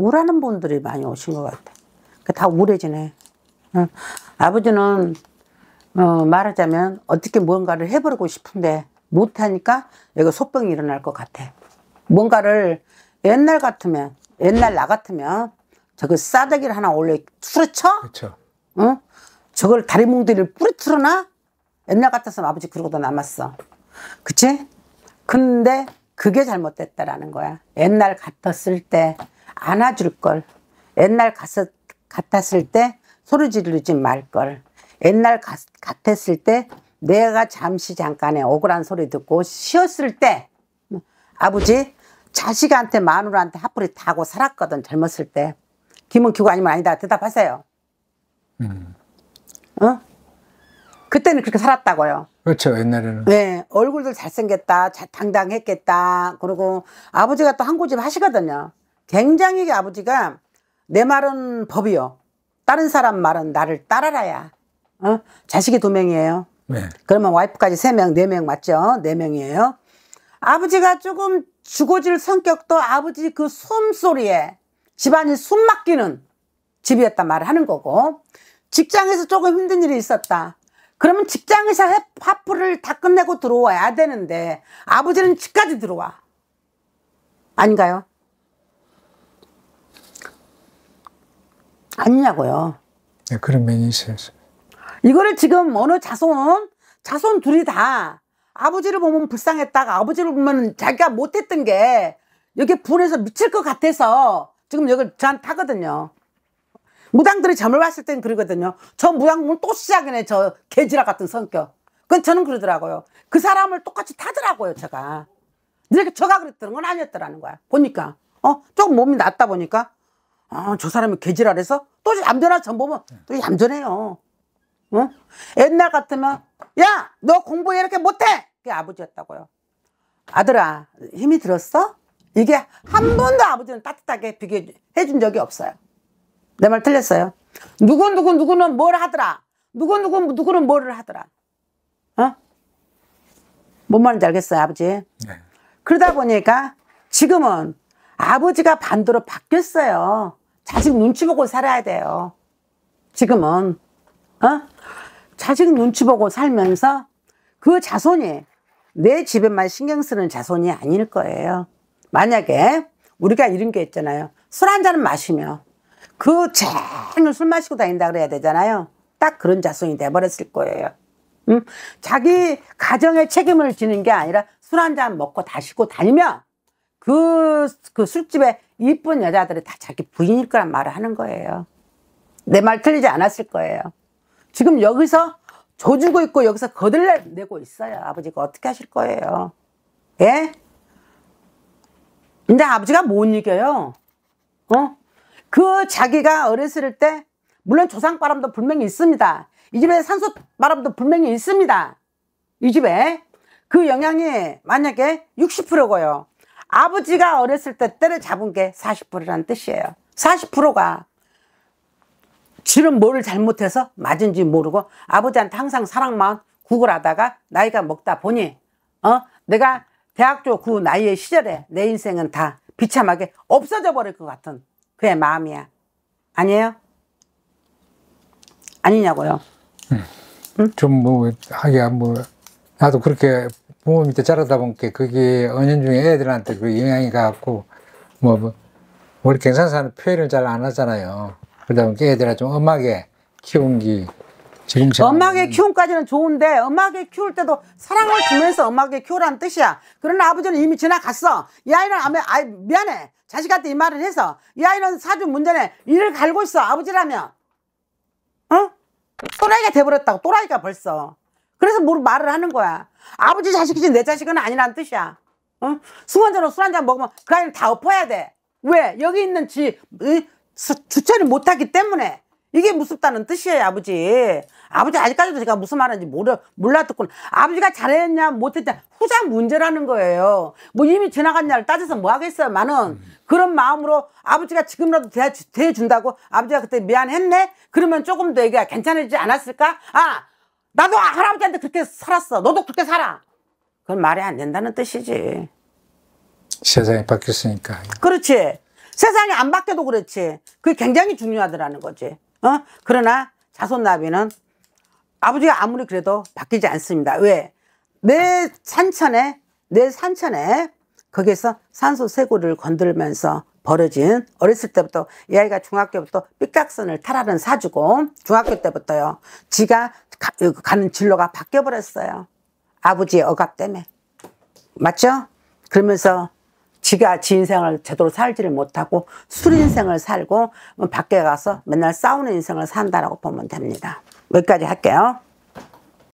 우라는 분들이 많이 오신 것 같아. 그러니까 다 우울해지네. 아버지는 어, 말하자면 어떻게 뭔가를 해버리고 싶은데 못하니까 여기 소병이 일어날 것 같아. 뭔가를 옛날 같으면 옛날 나 같으면 저거 싸대기를 하나 올려 뚫어쳐? 그렇죠. 응? 저걸 다리뭉이를 뿌리틀어나? 옛날 같아서 아버지 그러고도 남았어. 그치? 근데 그게 잘못됐다라는 거야. 옛날 같았을 때 안아줄 걸. 옛날 갔었, 같았을 때 소리 지르지 말 걸. 옛날 갔, 같았을 때 내가 잠시 잠깐에 억울한 소리 듣고 쉬었을 때 아버지 자식한테 마누라한테 핫불이 타고 살았거든 젊었을 때 김은규가 아니면 아니다 대답하세요 음. 어? 그때는 그렇게 살았다고요 그렇죠 옛날에는 네 얼굴도 잘생겼다 당당했겠다 그리고 아버지가 또 한고집 하시거든요 굉장히 아버지가 내 말은 법이요. 다른 사람 말은 나를 따라라야. 어? 자식이 두 명이에요. 네. 그러면 와이프까지 세 명, 네 명 맞죠? 네 명이에요. 아버지가 조금 죽어질 성격도 아버지 그 숨소리에 집안이 숨 막히는 집이었단 말을 하는 거고 직장에서 조금 힘든 일이 있었다. 그러면 직장에서 화풀을 다 끝내고 들어와야 되는데 아버지는 집까지 들어와. 아닌가요? 아니냐고요. 네, 그런 면이 있어요. 이거를 지금 어느 자손, 자손 둘이 다 아버지를 보면 불쌍했다가 아버지를 보면 자기가 못했던 게 여기 분해서 미칠 것 같아서 지금 여기 저한테 하거든요 무당들이 점을 봤을 땐 그러거든요. 저 무당은 또 시작이네, 저개지라 같은 성격. 그건 저는 그러더라고요. 그 사람을 똑같이 타더라고요, 제가. 이렇게 저가 그랬던 건 아니었더라는 거야. 보니까. 어, 조금 몸이 낫다 보니까. 아, 저 사람이 개질알해서 또 얌전한 전 보면 또 얌전해요. 어? 옛날 같으면 야너 공부 이렇게 못해 그게 아버지였다고요. 아들아 힘이 들었어? 이게 한 번도 아버지는 따뜻하게 비교해 준 적이 없어요. 내 말 틀렸어요. 누구 누구 누구는 뭘 하더라. 누구 누구 누구는 뭘 하더라. 어? 뭔 말인지 알겠어요, 아버지. 네. 그러다 보니까 지금은 아버지가 반대로 바뀌었어요. 자식 눈치 보고 살아야 돼요. 지금은. 어? 자식 눈치 보고 살면서 그 자손이 내 집에만 신경 쓰는 자손이 아닐 거예요. 만약에 우리가 이런 게 있잖아요. 술 한 잔을 마시며 그 쟁을 술 마시고 다닌다 그래야 되잖아요. 딱 그런 자손이 돼버렸을 거예요. 음? 자기 가정의 책임을 지는 게 아니라 술 한 잔 먹고 다시고 다니면 그, 그 술집에 이쁜 여자들이 다 자기 부인일 거란 말을 하는 거예요. 내 말 틀리지 않았을 거예요. 지금 여기서 조주고 있고 여기서 거들내고 있어요. 아버지가 어떻게 하실 거예요. 예? 근데 아버지가 못 이겨요. 어? 그 자기가 어렸을 때 물론 조상 바람도 분명히 있습니다. 이 집에 산소 바람도 분명히 있습니다. 이 집에 그 영향이 만약에 60%고요. 아버지가 어렸을 때때려 잡은 게 40%라는 뜻이에요. 40%가 지는 뭘 잘못해서 맞은지 모르고 아버지한테 항상 사랑만 구걸하다가 나이가 먹다 보니 어 내가 대학교 그 나이의 시절에 내 인생은 다 비참하게 없어져 버릴 것 같은 그의 마음이야. 아니에요? 아니냐고요. 응? 음. 좀뭐 하기야 뭐 나도 그렇게 부모 밑에 자라다 보니까 그게 은연중에 애들한테 그 영향이 가고뭐 뭐, 우리 경상사는 표현을 잘 안 하잖아요. 그러다 보니까 애들아 좀 엄하게 키운 게 지금 엄하게 음. 키움까지는 좋은데 엄하게 키울 때도 사랑을 주면서 엄하게 키우라는 뜻이야. 그러나 아버지는 이미 지나갔어. 이 아이는 아이 미안해. 자식한테 이 말을 해서 이 아이는 사주 문제네. 이를 갈고 있어. 아버지라면. 어? 또라이가 돼버렸다고 또라이가 벌써. 그래서 뭘 말을 하는 거야. 아버지 자식이지 내 자식은 아니란 뜻이야. 어? 술한잔로술 한 잔 먹으면 그 아이를 다 엎어야 돼. 왜? 여기 있는 지, 주체를 못하기 때문에. 이게 무섭다는 뜻이에요, 아버지. 아버지 아직까지도 제가 무슨 말하는지 모르, 몰라듣고 아버지가 잘했냐, 못했냐, 후자 문제라는 거예요. 뭐 이미 지나갔냐를 따져서 뭐 하겠어요, 나는. 그런 마음으로 아버지가 지금이라도 대, 대해준다고 아버지가 그때 미안했네? 그러면 조금 더 얘기가 괜찮아지지 않았을까? 아, 나도 할아버지한테 그렇게 살았어. 너도 그렇게 살아. 그건 말이 안 된다는 뜻이지. 세상이 바뀌었으니까. 그렇지. 세상이 안 바뀌어도 그렇지. 그게 굉장히 중요하더라는 거지. 어? 그러나 자손나비는 아버지가 아무리 그래도 바뀌지 않습니다. 왜? 내 산천에, 내 산천에 거기에서 산소 세고를 건들면서 벌어진 어렸을 때부터 이 아이가 중학교부터 삐딱선을 타라는 사주고 중학교 때부터요 지가 가, 어, 는 진로가 바뀌어 버렸어요 아버지의 억압 때문에 맞죠? 그러면서 지가 지 인생을 제대로 살지를 못하고 술 인생을 살고 뭐 밖에 가서 맨날 싸우는 인생을 산다라고 보면 됩니다 여기까지 할게요